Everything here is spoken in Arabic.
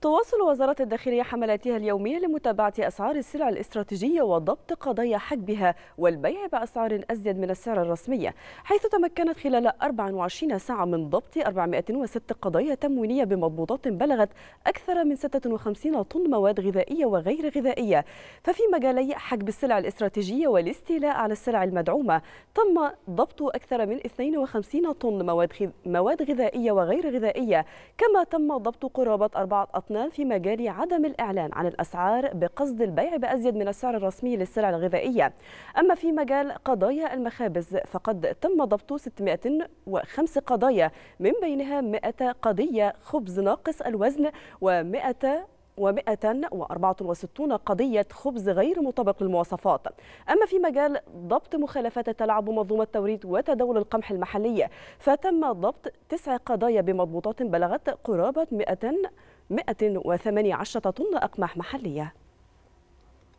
تواصل وزارة الداخلية حملاتها اليومية لمتابعة أسعار السلع الاستراتيجية وضبط قضايا حجبها والبيع بأسعار أزيد من السعر الرسمية حيث تمكنت خلال 24 ساعة من ضبط 406 قضايا تموينية بمضبوطات بلغت أكثر من 56 طن مواد غذائية وغير غذائية ففي مجالي حجب السلع الاستراتيجية والاستيلاء على السلع المدعومة تم ضبط أكثر من 52 طن مواد غذائية وغير غذائية كما تم ضبط قرابة أربعة أطنان في مجال عدم الإعلان عن الأسعار بقصد البيع بأزيد من السعر الرسمي للسلع الغذائية أما في مجال قضايا المخابز فقد تم ضبط 605 قضايا من بينها 100 قضية خبز ناقص الوزن و100 و164 قضية خبز غير مطابق للمواصفات أما في مجال ضبط مخالفات تلعب منظومة توريد وتداول القمح المحلية فتم ضبط تسع قضايا بمضبوطات بلغت قرابة 100 118 طن أقمح محلية